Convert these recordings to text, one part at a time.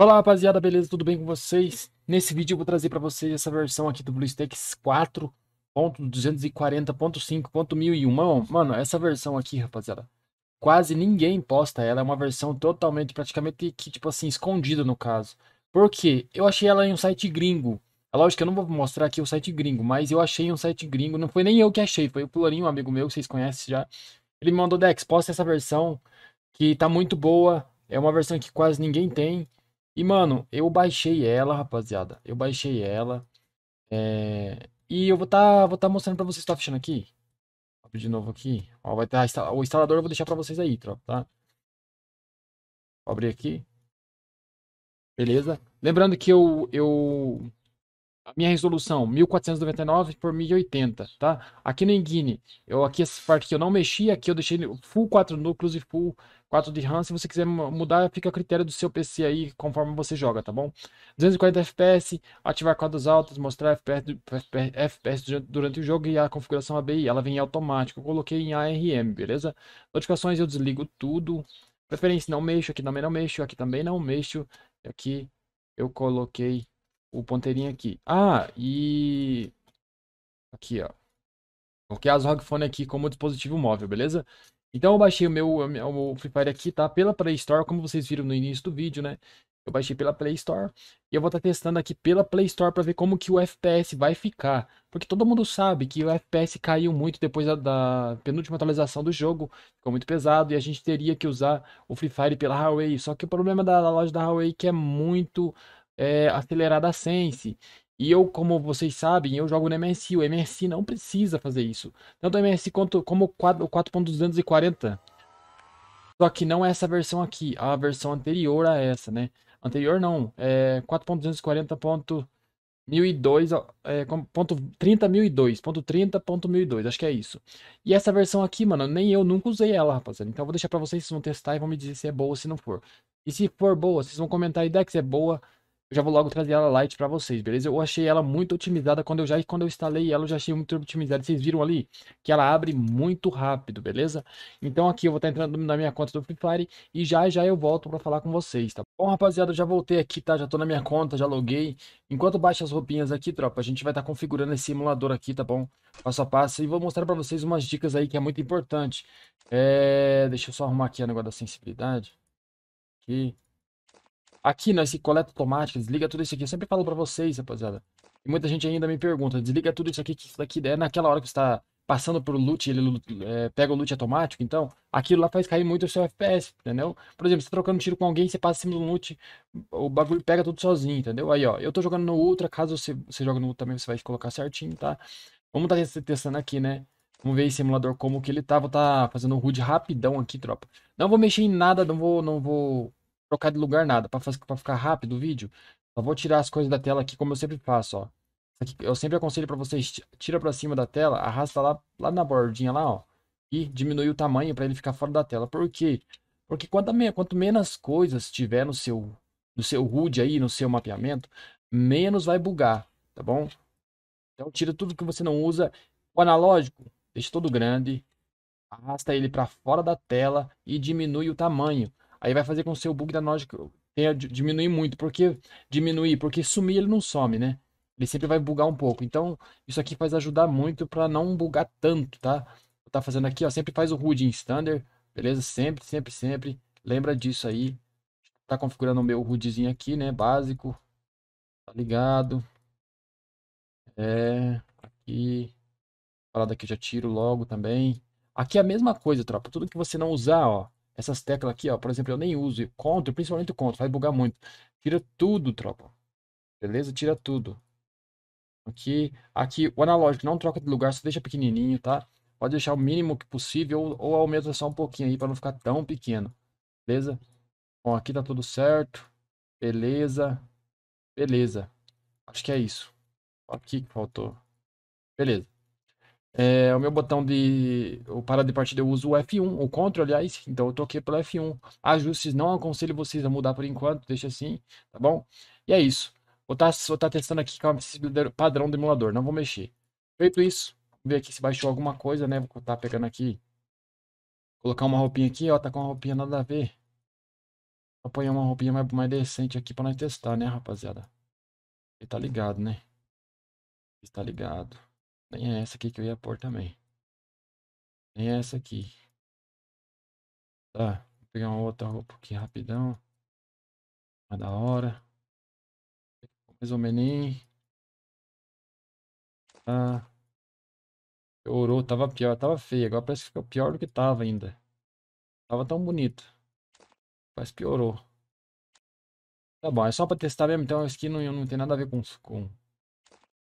Olá, rapaziada, beleza? Tudo bem com vocês? Nesse vídeo eu vou trazer para vocês essa versão aqui do BlueStacks 4.240.5.1001. Mano, essa versão aqui, rapaziada, quase ninguém posta ela. É uma versão totalmente, praticamente, que, tipo assim, escondida no caso. Por quê? Eu achei ela em um site gringo. É lógico que eu não vou mostrar aqui o site gringo, mas eu achei um site gringo. Não foi nem eu que achei, foi o Plurinho, um amigo meu que vocês conhecem já. Ele me mandou, Dex, posta essa versão que tá muito boa. É uma versão que quase ninguém tem e, mano, eu baixei ela, rapaziada. Eu baixei ela. É... E eu vou tá, vou tá mostrando pra vocês. Tá fechando aqui? Abro de novo aqui. Ó, vai ter o instalador eu vou deixar pra vocês aí, tropa, tá? Vou abrir aqui. Beleza? Lembrando que eu, eu a minha resolução 1499 por 1080, tá? Aqui no Engine, eu aqui essa parte que eu não mexi, aqui eu deixei full 4 núcleos e full 4 de RAM. Se você quiser mudar, fica a critério do seu PC aí, conforme você joga, tá bom? 240 FPS, ativar quadros altos, mostrar FPS, FPS durante o jogo e a configuração ABI, ela vem automática. Eu coloquei em ARM, beleza? Notificações eu desligo tudo. Preferência não mexo, aqui também não mexo, aqui também não mexo. Aqui eu coloquei o ponteirinho aqui. Ah, e... Aqui, ó. Coloquei as ROG Phone aqui como dispositivo móvel, beleza? Então eu baixei o meu, o meu Free Fire aqui, tá? Pela Play Store, como vocês viram no início do vídeo, né? Eu baixei pela Play Store e eu vou estar tá testando aqui pela Play Store para ver como que o FPS vai ficar. Porque todo mundo sabe que o FPS caiu muito depois da, da, penúltima atualização do jogo, ficou muito pesado e a gente teria que usar o Free Fire pela Huawei. Só que o problema da, da loja da Huawei é que é muito é, acelerada a Sense. E eu, como vocês sabem, eu jogo no MSI. O MSI não precisa fazer isso. Tanto o MSI quanto, como o 4.240. Só que não é essa versão aqui. A versão anterior a essa, né? Anterior não. É 4.240.1002. É, ponto 30.002. Ponto 30.1002. Acho que é isso. E essa versão aqui, mano, nem eu nunca usei ela, rapaziada. Então eu vou deixar pra vocês. Vocês vão testar e vão me dizer se é boa ou se não for. E se for boa, vocês vão comentar aí, Dex, é boa eu já vou logo trazer ela light para vocês, beleza? Eu achei ela muito otimizada quando eu já quando eu instalei ela, eu já achei muito otimizada. Vocês viram ali que ela abre muito rápido, beleza? Então aqui eu vou estar tá entrando na minha conta do Free Fire e já já eu volto para falar com vocês, tá? Bom, rapaziada, eu já voltei aqui, tá? Já tô na minha conta, já loguei. Enquanto baixa as roupinhas aqui, tropa, a gente vai estar tá configurando esse simulador aqui, tá bom? Passo a passo e vou mostrar para vocês umas dicas aí que é muito importante. É... Deixa eu só arrumar aqui o negócio da sensibilidade. Aqui. Aqui, nesse né, coleta automático, desliga tudo isso aqui. Eu sempre falo para vocês, rapaziada. E muita gente ainda me pergunta, desliga tudo isso aqui, que isso daqui é naquela hora que está passando por loot, ele é, pega o loot automático, então aquilo lá faz cair muito o seu FPS, entendeu? Por exemplo, você tá trocando tiro com alguém, você passa em cima do loot, o bagulho pega tudo sozinho, entendeu? Aí, ó, eu tô jogando no Ultra, caso você, você joga no Ultra também, você vai colocar certinho, tá? Vamos tá testando aqui, né? Vamos ver esse simulador como que ele tá, vou tá fazendo um HUD rapidão aqui, tropa. Não vou mexer em nada, não vou, não vou trocar de lugar nada, para ficar rápido o vídeo. Só vou tirar as coisas da tela aqui como eu sempre faço, ó. Aqui, eu sempre aconselho para vocês, tira para cima da tela, arrasta lá, lá na bordinha lá, ó. E diminui o tamanho para ele ficar fora da tela. Por quê? Porque quanto, quanto menos coisas tiver no seu, no seu HUD aí, no seu mapeamento, menos vai bugar, tá bom? Então tira tudo que você não usa. O analógico, deixa todo grande, arrasta ele para fora da tela e diminui o tamanho. Aí vai fazer com que o seu bug da Logic tenha diminuir muito. porque diminuir? Porque sumir ele não some, né? Ele sempre vai bugar um pouco. Então, isso aqui faz ajudar muito para não bugar tanto, tá? Tá fazendo aqui, ó, sempre faz o root em standard, beleza? Sempre, sempre, sempre. Lembra disso aí. Tá configurando o meu rootzinho aqui, né? Básico. Tá ligado. É, aqui. Parada aqui eu já tiro logo também. Aqui é a mesma coisa, tropa. Tudo que você não usar, ó. Essas teclas aqui, ó, por exemplo, eu nem uso. e contra principalmente o vai bugar muito. Tira tudo, tropa. Beleza? Tira tudo. Aqui, aqui o analógico não troca de lugar, só deixa pequenininho, tá? Pode deixar o mínimo que possível ou, ou aumenta só um pouquinho aí para não ficar tão pequeno. Beleza? Bom, aqui tá tudo certo. Beleza. Beleza. Acho que é isso. Aqui que faltou. Beleza. É, o meu botão de o para de partida eu uso o F1, o Ctrl, aliás, então eu toquei pelo F1. Ajustes, não aconselho vocês a mudar por enquanto, deixa assim, tá bom? E é isso. Vou estar tá, tá testando aqui com o padrão do emulador, não vou mexer. Feito isso, ver aqui se baixou alguma coisa, né? Vou estar tá pegando aqui, colocar uma roupinha aqui, ó, tá com uma roupinha nada a ver. Vou apanhar uma roupinha mais, mais decente aqui para nós testar, né, rapaziada? Ele tá ligado, né? Está ligado. Nem é essa aqui que eu ia pôr também. Nem é essa aqui. Tá, vou pegar uma outra roupa aqui rapidão. Uma tá da hora. Mais ou menos. Tá. Piorou, tava pior, tava feio. Agora parece que ficou pior do que tava ainda. Tava tão bonito. Mas piorou. Tá bom, é só pra testar mesmo. Então, a skin não, não tem nada a ver com... com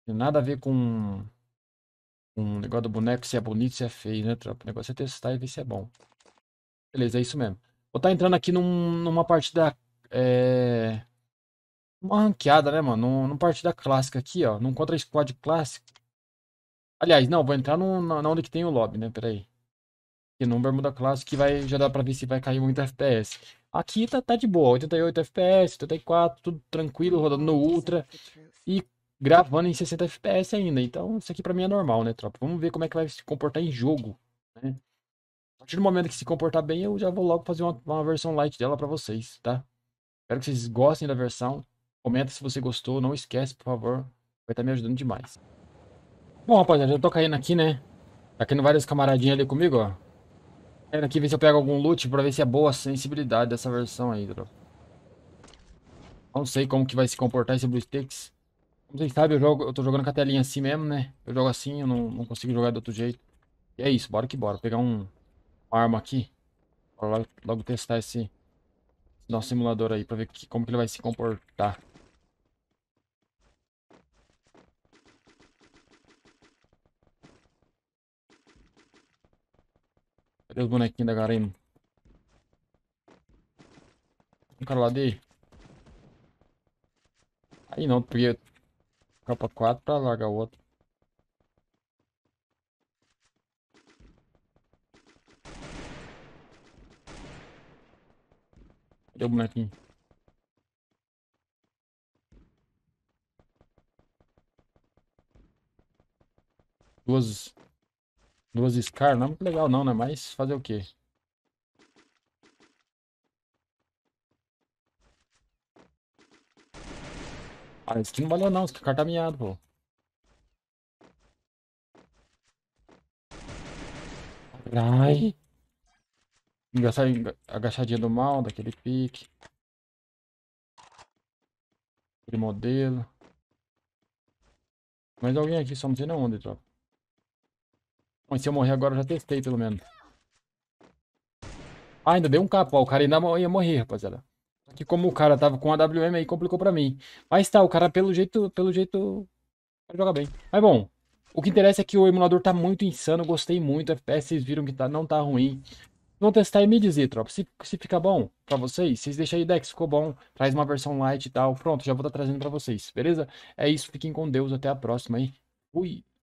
tem nada a ver com um negócio do boneco se é bonito, se é feio, né, tropa? O negócio é testar e ver se é bom. Beleza, é isso mesmo. Vou estar tá entrando aqui num, numa partida. É... Uma ranqueada, né, mano? Num, parte partida clássica aqui, ó. Num contra squad clássico. Aliás, não, vou entrar num, na, na onde que tem o lobby, né? Peraí. Aqui num Bermuda Clássico que vai, já dá pra ver se vai cair muito FPS. Aqui tá, tá de boa, 88 FPS, 84, tudo tranquilo, rodando no Ultra. E gravando em 60 FPS ainda. Então, isso aqui para mim é normal, né, tropa? Vamos ver como é que vai se comportar em jogo, né? A partir do momento que se comportar bem, eu já vou logo fazer uma, uma versão light dela para vocês, tá? Espero que vocês gostem da versão. Comenta se você gostou, não esquece, por favor. Vai estar tá me ajudando demais. Bom, rapaziada, eu tô caindo aqui, né? Tá caindo vários camaradinhos ali comigo, ó. Caindo aqui, ver se eu pego algum loot pra ver se é boa a sensibilidade dessa versão aí, tropa. Não sei como que vai se comportar esse Sticks. Como vocês sabem, eu, jogo, eu tô jogando com a telinha assim mesmo, né? Eu jogo assim, eu não, não consigo jogar de outro jeito. E é isso, bora que bora. Vou pegar um, uma arma aqui. Bora logo testar esse nosso simulador aí, pra ver que, como que ele vai se comportar. Cadê os bonequinhos da Garena? Um cara lá dele. Aí não, porque Copa 4 pra largar o outro. Deu bonequinho. Duas. Duas Scar não é muito legal não, né? Mas fazer o quê? Ah, isso aqui não valeu não, isso aqui é cartaminhado, pô. Ai. Agachadinha do mal, daquele pique. Aquele modelo. Mas alguém aqui, só não sei nem onde, tropa. Mas se eu morrer agora, eu já testei, pelo menos. Ah, ainda deu um capa, ó. O cara ainda ia morrer, rapaziada que como o cara tava com a WM aí, complicou pra mim. Mas tá, o cara pelo jeito, pelo jeito, joga bem. Mas bom, o que interessa é que o emulador tá muito insano, gostei muito, FPS vocês viram que tá, não tá ruim. Vão testar e me dizer, tropa, se, se fica bom pra vocês, vocês deixam aí, Dex, ficou bom, traz uma versão light e tal. Pronto, já vou estar tá trazendo pra vocês, beleza? É isso, fiquem com Deus, até a próxima aí. Fui!